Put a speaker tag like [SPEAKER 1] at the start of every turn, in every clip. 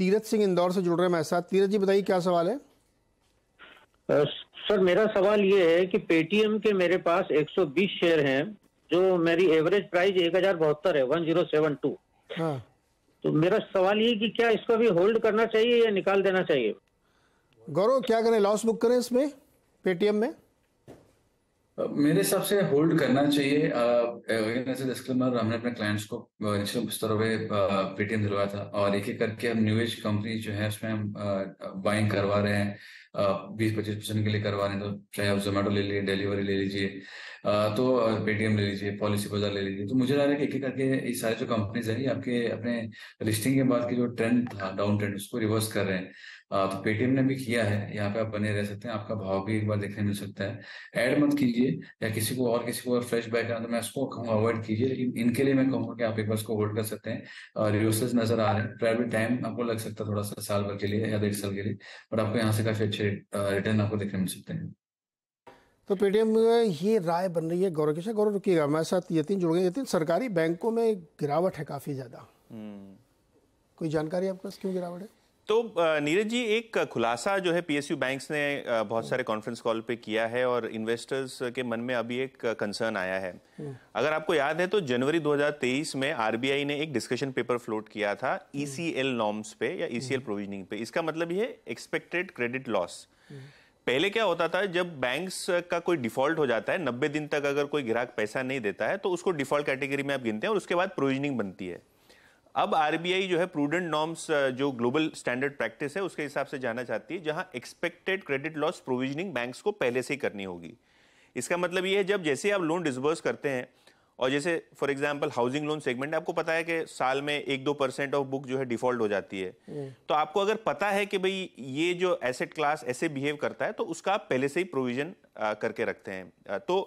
[SPEAKER 1] तीरथ सिंह इंदौर से जुड़ रहे हैं मेरे साथ तीरथ जी बताइए क्या सवाल है सर मेरा सवाल ये है कि पेटीएम के मेरे पास 120 शेयर हैं जो मेरी एवरेज प्राइस एक हजार बहत्तर है वन जीरो सेवन टू हाँ तो मेरा सवाल ये कि क्या इसको भी होल्ड करना चाहिए या निकाल देना चाहिए गौरव क्या करें लॉस बुक करें इसमें पेटीएम में
[SPEAKER 2] मेरे हिसाब से होल्ड करना चाहिए डिस्क्लेमर हमने अपने क्लाइंट्स को पर पेटीएम दिलवाया था और एक एक करके हम न्यू एज कंपनी जो है उसमें हम बाइंग करवा रहे हैं बीस पच्चीस परसेंट के लिए करवा रहे हैं तो चाहे आप जोमेटो ले लीजिए डिलीवरी ले लीजिए तो पेटीएम ले लीजिए पॉलिसी बाजार ले लीजिए तो मुझे लग रहा है कि एक एक करके ये सारे जो कंपनीज है आपके अपने लिस्टिंग के बाद की जो ट्रेंड था डाउन ट्रेंड उसको रिवर्स कर रहे हैं तो पेटीएम ने भी किया है यहाँ पे आप बने रह सकते हैं आपका भाव भी एक बार देखने मिल सकता है ऐड मत कीजिए या किसी को और किसी को और फ्रेश बैक आना तो मैं उसको कहूँगा अवॉइड कीजिए लेकिन इनके लिए मैं कहूँगा कि आप एक बार उसको होल्ड कर सकते हैं रिवर्सल्स नजर आ रहे हैं प्राइवेट टाइम आपको लग सकता है थोड़ा सा साल भर के लिए या डेढ़ साल के लिए बट आपको यहाँ से काफी अच्छे रिटर्न आपको देखने मिल सकते हैं
[SPEAKER 1] तो पेटीएम ये राय बन रही है गौरव किशोर गौरव रुकिएगा मेरे साथ यतीन जुड़ गए यतीन सरकारी बैंकों में गिरावट है काफ़ी ज़्यादा हम्म। कोई जानकारी आपके पास क्यों गिरावट है
[SPEAKER 3] तो नीरज जी एक खुलासा जो है पीएसयू बैंक्स ने बहुत सारे कॉन्फ्रेंस कॉल पे किया है और इन्वेस्टर्स के मन में अभी एक कंसर्न आया है हम्म। अगर आपको याद है तो जनवरी 2023 में आरबीआई ने एक डिस्कशन पेपर फ्लोट किया था ईसीएल e नॉर्म्स पे या ईसीएल e प्रोविजनिंग हम्म। पे इसका मतलब ये एक्सपेक्टेड क्रेडिट लॉस पहले क्या होता था जब बैंक्स का कोई डिफॉल्ट हो जाता है नब्बे दिन तक अगर कोई ग्राहक पैसा नहीं देता है तो उसको डिफॉल्ट कैटेगरी में आप गिनते हैं और उसके बाद प्रोविजनिंग बनती है अब आरबीआई जो है प्रूडेंट नॉर्म्स जो ग्लोबल स्टैंडर्ड प्रैक्टिस है उसके हिसाब से जाना चाहती है जहां expected credit loss provisioning banks को पहले से ही करनी होगी इसका मतलब ये है जब जैसे आप लोन डिसबर्स करते हैं और जैसे for example housing loan segment आपको पता है कि साल में एक दो परसेंट ऑफ बुक जो है डिफॉल्ट हो जाती है हम्म। तो आपको अगर पता है कि भाई ये जो एसेट क्लास ऐसे बिहेव करता है तो उसका आप पहले से ही प्रोविजन करके रखते हैं तो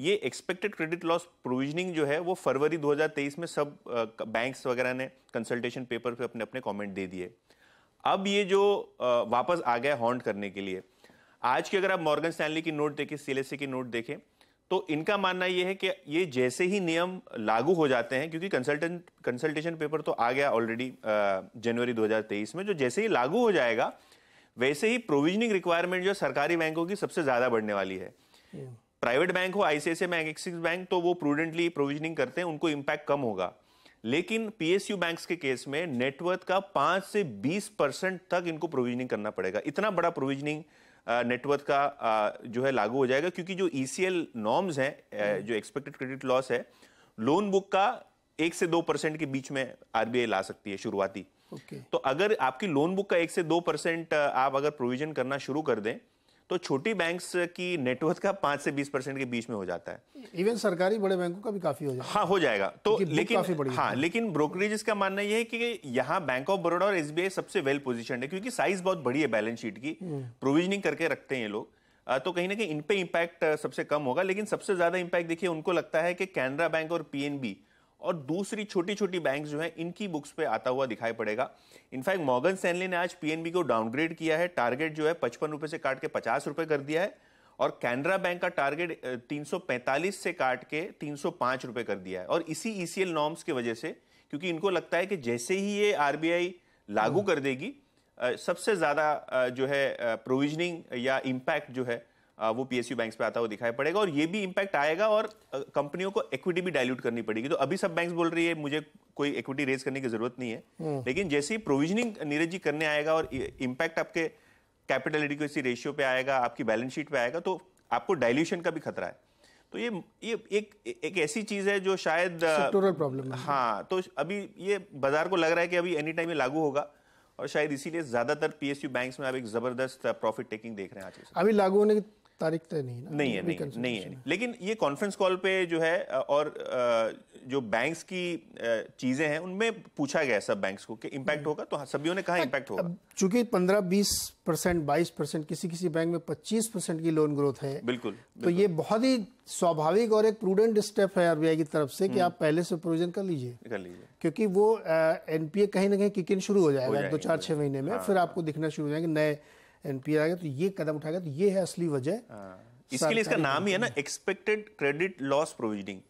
[SPEAKER 3] ये एक्सपेक्टेड क्रेडिट लॉस प्रोविजनिंग जो है वो फरवरी 2023 में सब बैंक्स वगैरह ने कंसल्टेशन पेपर पे अपने अपने कमेंट दे दिए अब ये जो वापस आ गया हॉन्ट करने के लिए आज की अगर आप मॉर्गन स्टैनली की नोट देखें सी की नोट देखें तो इनका मानना यह है कि ये जैसे ही नियम लागू हो जाते हैं क्योंकि कंसल्टेंट कंसल्टेशन पेपर तो आ गया ऑलरेडी जनवरी 2023 में जो जैसे ही लागू हो जाएगा वैसे ही प्रोविजनिंग रिक्वायरमेंट जो सरकारी बैंकों की सबसे ज़्यादा बढ़ने वाली है hmm. प्राइवेट बैंक हो आईसीआईसी बैंक एक्सिस बैंक तो वो प्रूडेंटली प्रोविजनिंग करते हैं उनको इम्पैक्ट कम होगा लेकिन पीएसयू बैंक्स के केस में नेटवर्थ का पांच से बीस परसेंट तक इनको प्रोविजनिंग करना पड़ेगा इतना बड़ा प्रोविजनिंग नेटवर्थ का जो है लागू हो जाएगा क्योंकि जो ईसीएल e नॉर्म्स हैं हम्म। जो एक्सपेक्टेड क्रेडिट लॉस है लोन बुक का एक से दो परसेंट के बीच में आरबीआई ला सकती है शुरुआती okay. तो अगर आपकी लोन बुक का एक से दो परसेंट आप अगर प्रोविजन करना शुरू कर दें तो छोटी बैंक्स की नेटवर्थ का पांच से बीस परसेंट के बीच में हो जाता है
[SPEAKER 1] इवन सरकारी बड़े बैंकों का भी काफी हो जाएगा हाँ हो
[SPEAKER 3] जाएगा तो लेकिन हाँ लेकिन ब्रोकरेजेस का मानना यह है कि यहाँ बैंक ऑफ बड़ौदा और एसबीआई सबसे वेल पोजिशन है क्योंकि साइज बहुत बड़ी है बैलेंस शीट की प्रोविजनिंग हम्म। करके रखते हैं लोग तो कहीं ना कहीं इन पे इम्पैक्ट सबसे कम होगा लेकिन सबसे ज्यादा इम्पैक्ट देखिए उनको लगता है कि कैनरा बैंक और पीएनबी और दूसरी छोटी छोटी बैंक जो है इनकी बुक्स पे आता हुआ दिखाई पड़ेगा इनफैक्ट मॉर्गन सैनली ने आज पीएनबी को डाउनग्रेड किया है टारगेट जो है पचपन रुपए से काट के पचास रुपए कर दिया है और कैनरा बैंक का टारगेट 345 से काट के 305 रुपए कर दिया है और इसी ईसीएल नॉर्म्स की वजह से क्योंकि इनको लगता है कि जैसे ही ये आरबीआई लागू हम्म। कर देगी सबसे ज्यादा जो है प्रोविजनिंग या इम्पैक्ट जो है वो पीएसयू बैंक्स पे आता हुआ दिखाई पड़ेगा और ये भी इंपैक्ट आएगा और कंपनियों को इक्विटी भी डायल्यूट करनी पड़ेगी तो अभी सब बैंक्स बोल रही है मुझे कोई इक्विटी रेज करने की जरूरत नहीं है हम्म। लेकिन जैसे ही प्रोविजनिंग नीरज जी करने आएगा और इम्पैक्ट आपके कैपिटल एडिक्वेसी रेशियो पे आएगा आपकी बैलेंस शीट पे आएगा तो आपको डायल्यूशन का भी खतरा है तो ये ये एक एक ऐसी चीज है जो शायद प्रॉब्लम हाँ तो अभी ये बाजार को लग रहा है कि अभी एनी टाइम ये लागू होगा और शायद इसीलिए ज्यादातर पीएसयू बैंक्स में आप एक जबरदस्त प्रॉफिट टेकिंग देख रहे हैं आज
[SPEAKER 1] अभी लागू होने की तारीख तय नहीं ना नहीं है नहीं है, नहीं है
[SPEAKER 3] लेकिन ये कॉन्फ्रेंस कॉल पे जो है और जो बैंक्स की चीजें हैं उनमें पूछा गया सब बैंक्स को कि इम्पैक्ट हम्म। होगा तो हाँ सभी ने कहा
[SPEAKER 1] इम्पैक्ट होगा चूंकि 15 20 परसेंट बाईस परसेंट किसी किसी बैंक में 25 परसेंट की लोन ग्रोथ है
[SPEAKER 3] बिल्कुल, बिल्कुल तो
[SPEAKER 1] ये बहुत ही स्वाभाविक और एक प्रूडेंट स्टेप है आरबीआई की तरफ से कि हम्म। आप पहले से प्रोविजन कर लीजिए कर लीजिए क्योंकि वो एनपीए कहीं ना कहीं किकिन शुरू हो जाएगा दो चार छह महीने में हाँ, फिर हाँ। आपको दिखना शुरू हो जाएंगे नए एनपीए आ गया तो ये कदम उठा गया तो ये है असली वजह
[SPEAKER 3] हाँ। इसके लिए इसका नाम ही है ना एक्सपेक्टेड क्रेडिट लॉस प्रोविजनिंग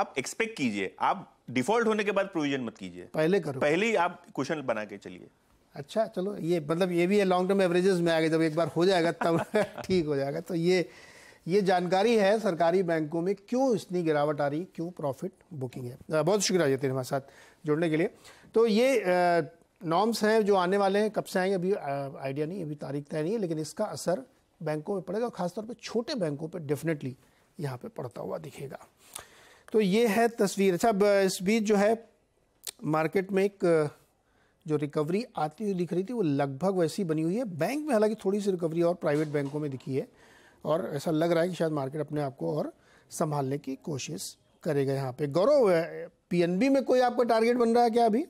[SPEAKER 3] आप एक्सपेक्ट कीजिए आप डिफॉल्ट होने के बाद प्रोविजन मत कीजिए पहले करो पहले ही आप क्वेश्चन बना के चलिए
[SPEAKER 1] अच्छा चलो ये मतलब ये भी है लॉन्ग टर्म एवरेजेस में आ गए जब एक बार हो जाएगा तब ठीक हो जाएगा तो ये ये जानकारी है सरकारी बैंकों में क्यों इतनी गिरावट आ रही क्यों प्रॉफिट बुकिंग है बहुत शुक्रिया जतिन हमारे साथ जुड़ने के लिए तो ये आ, नॉर्म्स हैं जो आने वाले हैं कब से आएंगे अभी आइडिया नहीं अभी तारीख तय नहीं है लेकिन इसका असर बैंकों में पड़ेगा खासतौर पर छोटे बैंकों पर डेफिनेटली यहाँ पर पड़ता हुआ दिखेगा तो ये है तस्वीर अच्छा इस बीच जो है मार्केट में एक जो रिकवरी आती हुई दिख रही थी वो लगभग वैसी बनी हुई है बैंक में हालांकि थोड़ी सी रिकवरी और प्राइवेट बैंकों में दिखी है और ऐसा लग रहा है कि शायद मार्केट अपने आप को और संभालने की कोशिश करेगा यहाँ पे गौरव पीएनबी में कोई आपका टारगेट बन रहा है क्या अभी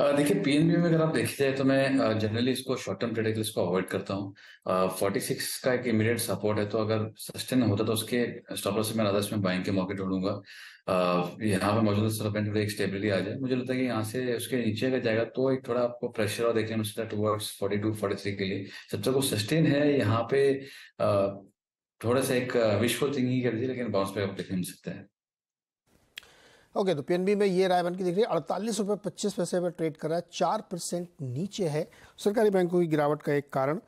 [SPEAKER 2] देखिए पीएनबी में अगर आप देखते हैं तो मैं जनरली इसको शॉर्ट टर्म ट्रेडिंग इसको अवॉइड करता हूँ फोर्टी सिक्स का एक इमीडिएट सपोर्ट है तो अगर सस्टेन होता तो उसके स्टॉप लॉस में अदर्स में बाइंग के मौके ढूंढूंगा यहाँ पे मौजूदा स्टॉप एक स्टेबिलिटी आ जाए मुझे लगता है कि यहाँ से उसके नीचे अगर जाएगा तो एक थोड़ा आपको प्रेशर और देखने में word forty two forty three के लिए सबसे को सस्टेन है यहाँ पे थोड़ा सा एक विशफुल थिंकिंग कर दीजिए लेकिन बाउंस पे आप देखने मिल सकते हैं
[SPEAKER 1] ओके तो पीएनबी में ये राय बन की दिख रही है अड़तालीस रुपये पच्चीस पैसे पर ट्रेड कर रहा है चार परसेंट नीचे है सरकारी बैंकों की गिरावट का एक कारण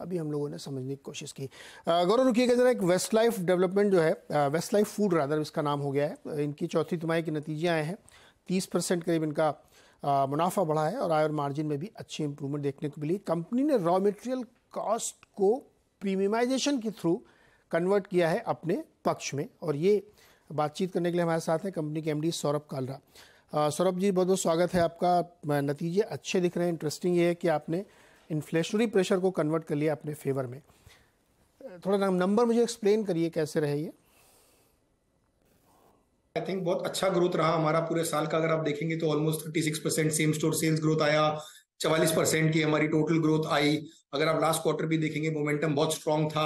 [SPEAKER 1] अभी हम लोगों ने समझने की कोशिश की गौरव रुकिएगा जरा एक वेस्ट लाइफ डेवलपमेंट जो है वेस्ट लाइफ फूड रादर इसका नाम हो गया है इनकी चौथी तिमाही के नतीजे आए हैं तीस परसेंट करीब इनका मुनाफा बढ़ा है और आय और मार्जिन में भी अच्छी इंप्रूवमेंट देखने को मिली कंपनी ने रॉ मटेरियल कॉस्ट को प्रीमियमाइजेशन के थ्रू कन्वर्ट किया है अपने पक्ष में और ये बातचीत करने के लिए हमारे साथ हैं कंपनी के एमडी सौरभ कालरा सौरभ जी बहुत बहुत स्वागत है आपका नतीजे अच्छे दिख रहे हैं इंटरेस्टिंग ये है कि आपने इन्फ्लेशनरी प्रेशर को कन्वर्ट कर लिया अपने फेवर में थोड़ा नाम नंबर मुझे एक्सप्लेन करिए कैसे रहे ये
[SPEAKER 4] आई थिंक बहुत अच्छा ग्रोथ रहा हमारा पूरे साल का अगर आप देखेंगे तो almost 36 percent same store sales growth आया चवालीस परसेंट की हमारी टोटल ग्रोथ आई अगर आप लास्ट क्वार्टर भी देखेंगे मोमेंटम बहुत स्ट्रांग था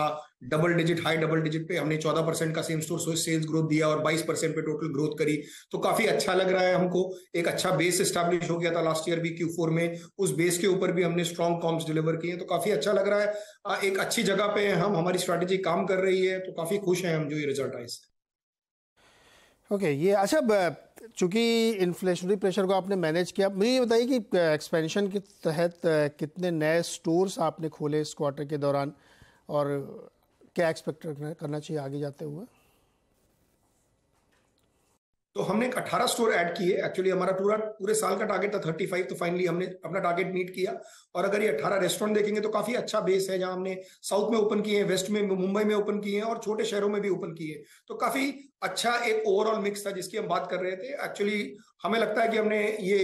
[SPEAKER 4] double digit high double digit पे हमने चौदह परसेंट का सेम स्टोर सेल्स ग्रोथ दिया और बाईस परसेंट पे टोटल ग्रोथ करी तो काफी अच्छा लग रहा है हमको एक अच्छा बेस स्टैब्लिश हो गया था लास्ट ईयर भी क्यू फोर में उस बेस के ऊपर भी हमने स्ट्रॉन्ग कॉम्स डिलीवर किए तो काफी अच्छा लग रहा है एक अच्छी जगह पे हम हमारी स्ट्रैटेजी काम कर रही है तो काफी खुश हैं हम जो ये रिजल्ट आए इससे
[SPEAKER 1] ओके okay, ये अच्छा चूंकि इन्फ्लेशनरी प्रेशर को आपने मैनेज किया मुझे ये बताइए कि एक्सपेंशन के तहत कितने नए स्टोर्स आपने खोले इस क्वार्टर के दौरान और क्या एक्सपेक्ट करना चाहिए आगे जाते हुए
[SPEAKER 4] तो हमने एक अठारह स्टोर ऐड किए एक्चुअली हमारा पूरा पूरे साल का टारगेट था 35 तो फाइनली हमने अपना टारगेट मीट किया और अगर ये अठारह रेस्टोरेंट देखेंगे तो काफी अच्छा बेस है जहां हमने साउथ में ओपन किए हैं वेस्ट में मुंबई में ओपन किए हैं और छोटे शहरों में भी ओपन किए तो काफी अच्छा एक ओवरऑल मिक्स था जिसकी हम बात कर रहे थे एक्चुअली हमें लगता है कि हमने ये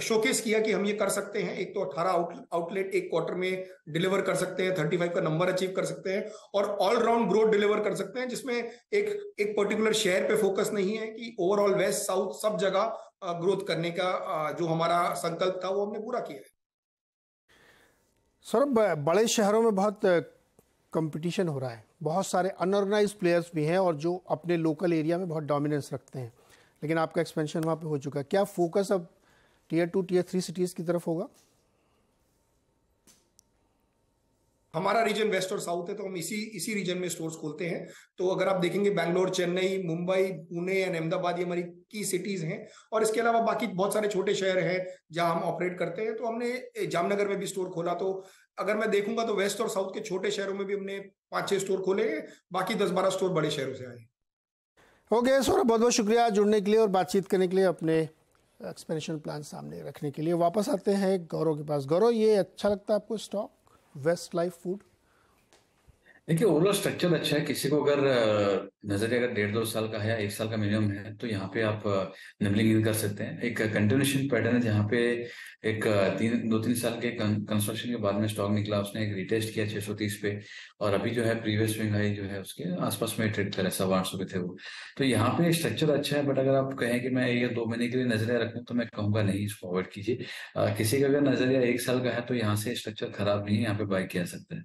[SPEAKER 4] शोकेस किया कि हम ये कर सकते हैं एक तो 18 आउट, आउटलेट एक क्वार्टर में डिलीवर कर सकते हैं 35 का नंबर अचीव कर सकते हैं और ऑलराउंड ग्रोथ डिलीवर कर सकते हैं जिसमें एक एक पर्टिकुलर शहर पे फोकस नहीं है कि ओवरऑल वेस्ट साउथ सब जगह ग्रोथ करने का जो हमारा संकल्प था वो हमने पूरा किया है
[SPEAKER 1] सौरभ बड़े शहरों में बहुत कंपटीशन हो रहा है बहुत सारे अनऑर्गेनाइज प्लेयर्स भी हैं और जो अपने लोकल एरिया में बहुत डोमिनेंस रखते हैं लेकिन आपका एक्सपेंशन वहाँ पे हो चुका है क्या फोकस अब tier two tier three cities की तरफ होगा
[SPEAKER 4] हमारा रीजन वेस्ट और साउथ है तो हम इसी इसी रीजन में स्टोर्स खोलते हैं तो अगर आप देखेंगे बैंगलोर चेन्नई मुंबई पुणे एंड अहमदाबाद ये हमारी की सिटीज हैं और इसके अलावा बाकी बहुत सारे छोटे शहर हैं जहां हम ऑपरेट करते हैं तो हमने जामनगर में भी स्टोर खोला तो अगर मैं देखूंगा तो वेस्ट और साउथ के छोटे शहरों में भी हमने पांच छह स्टोर खोले हैं बाकी दस बारह स्टोर बड़े शहरों से आए
[SPEAKER 1] ओके सौरभ बहुत बहुत शुक्रिया जुड़ने के लिए और बातचीत करने के लिए अपने एक्सपेंशन प्लान सामने रखने के लिए वापस आते हैं गौरव के पास गौरव ये अच्छा लगता है आपको स्टॉक वेस्ट लाइफ फूड
[SPEAKER 2] देखिए ओवरऑल स्ट्रक्चर अच्छा है किसी को अगर नजरिया अगर डेढ़ दो साल का है या एक साल का मिनिमम है तो यहाँ पे आप निबलिंग इन कर सकते हैं एक कंटिन्यूशन पैटर्न है जहाँ पे एक तीन दो तीन साल के कंस्ट्रक्शन के बाद में स्टॉक निकला उसने एक रिटेस्ट किया छह सौ तीस पे और अभी जो है प्रीवियस स्विंग हाई जो है उसके आसपास में ट्रेड करे सवा आठ पे थे वो तो यहाँ पे स्ट्रक्चर अच्छा है बट अगर आप कहें कि मैं ये दो महीने के लिए नजरिया रखूँ तो मैं कहूँगा नहीं इसको अवॉइड कीजिए किसी का अगर नजरिया एक साल का है तो यहाँ से स्ट्रक्चर खराब नहीं है यहाँ पे बाय किया सकते हैं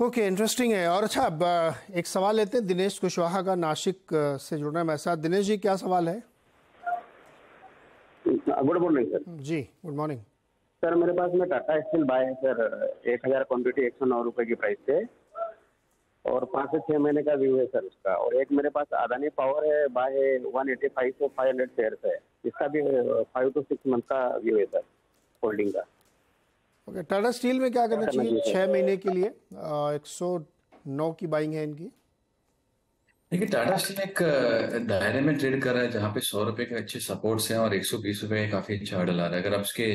[SPEAKER 1] ओके okay, इंटरेस्टिंग है और अच्छा अब एक सवाल लेते हैं दिनेश कुशवाहा का नासिक से जुड़ना है मेरे साथ दिनेश जी क्या सवाल है गुड मॉर्निंग सर जी गुड मॉर्निंग सर मेरे पास में टाटा स्टील बाय है सर एक हज़ार क्वान्टिटी एक सौ नौ रुपये की प्राइस से और पाँच से छः महीने का व्यू है सर उसका और एक मेरे पास अदानी पावर है बाय वन एटी फाइव से फाइव हंड्रेड शेयर है इसका भी फाइव टू सिक्स मंथ का व्यू है सर होल्डिंग का ओके टाटा स्टील में क्या करना चाहिए छह महीने के लिए एक सौ नौ की बाइंग है इनकी
[SPEAKER 2] देखिए टाटा स्टील एक दायरे में ट्रेड कर रहा है जहां पे सौ रुपए के अच्छे सपोर्ट्स हैं और एक सौ बीस रुपए काफी अच्छा हडल आ रहा है अगर आप इसके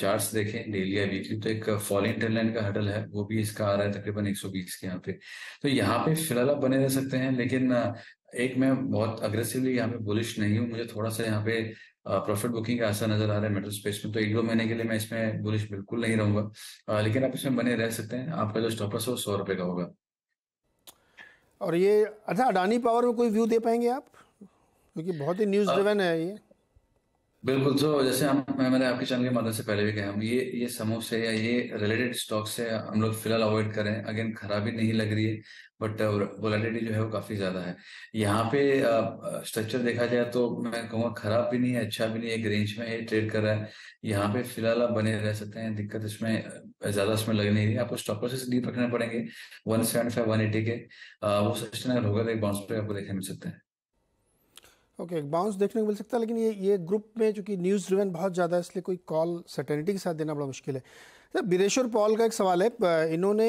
[SPEAKER 2] चार्ट देखें डेली या वीकली तो एक फॉलिंग ट्रेन का हडल है वो भी इसका आ रहा है तकरीबन 120 के यहाँ पे तो यहाँ पे फिलहाल आप बने रह सकते हैं लेकिन एक मैं बहुत अग्रेसिवली यहाँ पे बुलिश नहीं हूँ मुझे थोड़ा सा यहाँ पे प्रॉफिट बुकिंग का ऐसा नजर आ रहा है मेटल स्पेस में तो एक दो महीने के लिए मैं इसमें बुलिश बिल्कुल नहीं रहूंगा लेकिन आप इसमें बने रह सकते हैं आपका जो स्टॉपस है वो सौ रुपये का होगा
[SPEAKER 1] और ये अच्छा अडानी पावर में कोई व्यू दे पाएंगे आप क्योंकि बहुत ही न्यूज़ ड्रिवन है ये
[SPEAKER 2] बिल्कुल तो जैसे हम मैंने आपके चैनल के माध्यम से पहले भी कहा हम ये ये समूह से या ये रिलेटेड स्टॉक से हम लोग फिलहाल अवॉइड करें अगेन खराबी नहीं लग रही है बट वोलेटिलिटी जो है वो काफी ज्यादा है यहाँ पे स्ट्रक्चर देखा जाए तो मैं कहूँगा खराब भी नहीं है अच्छा भी नहीं एक रेंज में ये ट्रेड कर रहा है यहाँ पे फिलहाल आप बने रह सकते हैं दिक्कत इसमें ज्यादा इसमें लग नहीं रही आपको स्टॉक से डीप रखने पड़ेंगे one seven five one eighty के वो सस्टेनेबल होगा तो एक बाउंस पे आपको देखने मिल सकते हैं
[SPEAKER 1] ओके okay, बाउंस देखने को मिल सकता है लेकिन ये ये ग्रुप में चूंकि न्यूज़ ड्रिवन बहुत ज़्यादा है इसलिए कोई कॉल सर्टेनिटी के साथ देना बड़ा मुश्किल है सर बिरेश्वर पॉल का एक सवाल है इन्होंने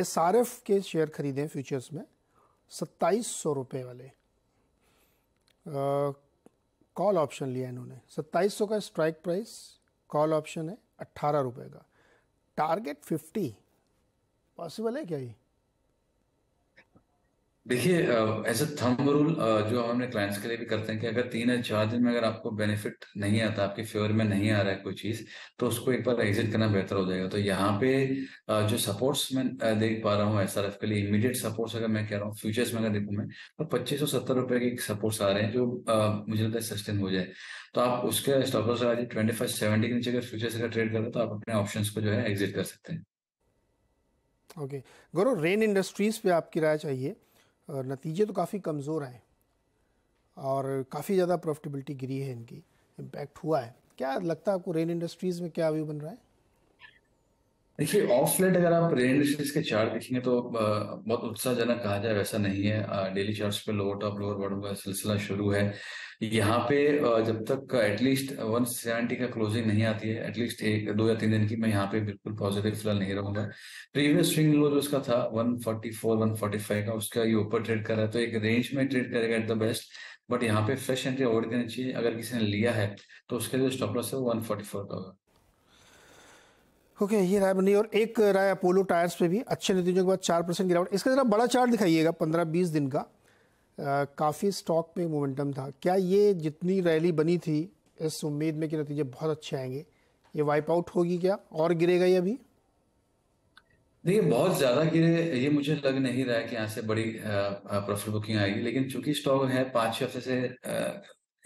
[SPEAKER 1] एस आर एफ के शेयर खरीदे हैं फ्यूचर्स में सत्ताईस सौ रुपये वाले कॉल ऑप्शन लिया इन्होंने सत्ताईस सौ का स्ट्राइक प्राइस कॉल ऑप्शन है अट्ठारह रुपये का टारगेट फिफ्टी पॉसिबल है क्या ये
[SPEAKER 2] देखिए एज अ थंब रूल जो हमने क्लाइंट्स के लिए भी करते हैं कि अगर तीन या चार दिन में अगर आपको बेनिफिट नहीं आता आपके फेवर में नहीं आ रहा है कोई चीज तो उसको एक बार एग्जिट करना बेहतर हो जाएगा तो यहाँ पे जो सपोर्ट्स मैं देख पा रहा हूँ एस आर एफ के लिए इमीडिएट सपोर्ट्स अगर मैं कह रहा हूँ फ्यूचर्स में अगर देखू मैं तो पच्चीस सौ सत्तर रुपए के सपोर्ट्स आ रहे हैं जो मुझे लगता है सस्टेन हो जाए तो आप उसके स्टॉप लॉस लगा ट्वेंटी फाइव सेवेंटी के नीचे अगर फ्यूचर्स अगर ट्रेड कर रहे हो तो आप अपने ऑप्शन को जो है एग्जिट कर सकते
[SPEAKER 1] हैं ओके गौरव रेन इंडस्ट्रीज पे आपकी राय चाहिए और नतीजे तो काफ़ी कमज़ोर आए और काफ़ी ज़्यादा प्रॉफिटेबिलिटी गिरी है इनकी इम्पैक्ट हुआ है क्या लगता है आपको रेन इंडस्ट्रीज़ में क्या व्यू बन रहा है
[SPEAKER 2] देखिए ऑफ लेट अगर आप रेंडिस के चार्ट देखेंगे तो बहुत उत्साहजनक कहा जाए वैसा नहीं है डेली चार्ट पे लोअर टॉप लोअर बॉटम का सिलसिला शुरू है यहाँ पे जब तक एटलीस्ट वन सेवेंटी का क्लोजिंग नहीं आती है एटलीस्ट एक दो या तीन दिन की मैं यहाँ पे बिल्कुल पॉजिटिव फिलहाल नहीं रहूंगा प्रीवियस स्विंग लो जो उसका था one forty four one forty five का उसका ये ऊपर ट्रेड कर रहा है तो एक रेंज में ट्रेड करेगा एट द बेस्ट बट यहाँ पे फ्रेश एंट्री अवॉइड करनी चाहिए अगर किसी ने लिया है तो उसके लिए स्टॉप लॉस है वो वन फोर्टी फोर का होगा
[SPEAKER 1] ओके okay, ये राय बनी और एक राय अपोलो टायर्स पे भी अच्छे नतीजों के बाद चार परसेंट गिरावट इसका ज़रा बड़ा चार्ट दिखाइएगा पंद्रह बीस दिन का काफ़ी स्टॉक में मोमेंटम था क्या ये जितनी रैली बनी थी इस उम्मीद में कि नतीजे बहुत अच्छे आएंगे ये वाइप आउट होगी क्या और गिरेगा ये अभी देखिए बहुत ज़्यादा
[SPEAKER 2] गिरे ये मुझे लग नहीं रहा है कि यहाँ से बड़ी प्रॉफिट बुकिंग आएगी लेकिन चूंकि स्टॉक है पांच छह हफ्ते से आ,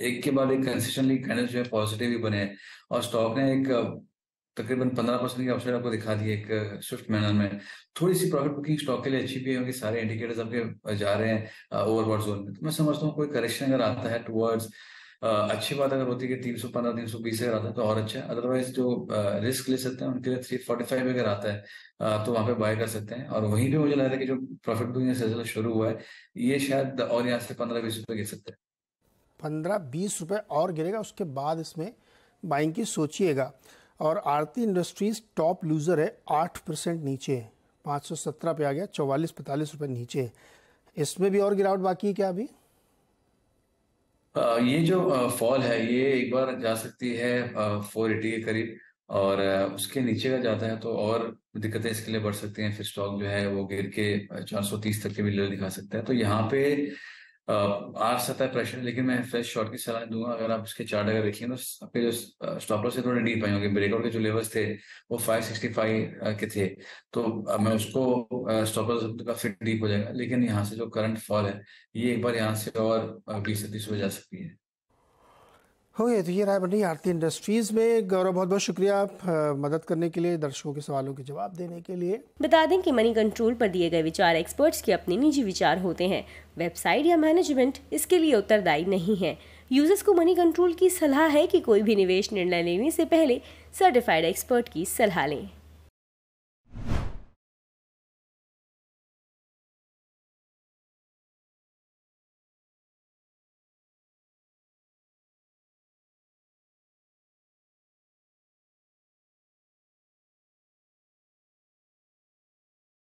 [SPEAKER 2] एक के बाद एक कंसिस्टेंटली कैंडल जो है पॉजिटिव ही बने और स्टॉक ने एक तकरीबन पंद्रह परसेंट के ऑप्शन आपको दिखा दिए एक स्विफ्ट मैनर में थोड़ी सी प्रॉफिट बुकिंग स्टॉक के लिए अच्छी भी है क्योंकि सारे इंडिकेटर्स आपके जा रहे हैं ओवरवर्ड जोन में तो मैं समझता हूँ कोई करेक्शन अगर आता है टूवर्ड्स अच्छी बात अगर होती है कि तीन सौ पंद्रह तीन सौ बीस अगर आता है तो और अच्छा है अदरवाइज जो रिस्क ले सकते हैं उनके लिए थ्री फोर्टी फाइव अगर आता है तो वहां पे बाय कर सकते हैं और वहीं पे मुझे लग रहा है कि जो प्रॉफिट बुकिंग सिलसिला शुरू हुआ है ये शायद और यहाँ से पंद्रह बीस रुपए गिर
[SPEAKER 1] सकते हैं पंद्रह बीस रुपए और गिरेगा उसके बाद इसमें बाइंग की सोचिएगा और आरती इंडस्ट्रीज टॉप लूज़र है आठ परसेंट नीचे पाँच सौ सत्रह पे आ गया चौवालीस पैंतालीस रुपये नीचे इसमें भी और गिरावट बाकी है क्या अभी
[SPEAKER 2] ये जो फॉल है ये एक बार जा सकती है फोर एटी के करीब और उसके नीचे का जाता है तो और दिक्कतें इसके लिए बढ़ सकती हैं फिर स्टॉक जो है वो गिर के चार सौ तीस तक के भी लेवल दिखा सकता है तो यहाँ पे आठ सत्ता है प्रेशर लेकिन मैं फ्रेश शॉर्ट की सलाह दूंगा अगर आप इसके चार्ट अगर देखिए तो आपके जो स्टॉपर से थोड़े डीप आएंगे होंगे ब्रेकआउट के जो लेवल्स थे वो 565 के थे तो मैं उसको स्टॉपर का फिर डीप हो जाएगा लेकिन यहाँ से जो करंट फॉल है ये एक बार यहाँ से और बीस से तीस हो जा सकती
[SPEAKER 1] है हो गया तो ये राय बनी आरती इंडस्ट्रीज में गौरव बहुत बहुत शुक्रिया आप मदद करने के लिए दर्शकों के सवालों के जवाब देने के लिए
[SPEAKER 4] बता दें कि मनी कंट्रोल पर दिए गए विचार एक्सपर्ट्स के अपने निजी विचार होते हैं वेबसाइट या मैनेजमेंट इसके लिए उत्तरदायी नहीं है यूजर्स को मनी कंट्रोल की सलाह है कि कोई भी निवेश निर्णय लेने से पहले सर्टिफाइड एक्सपर्ट की सलाह लें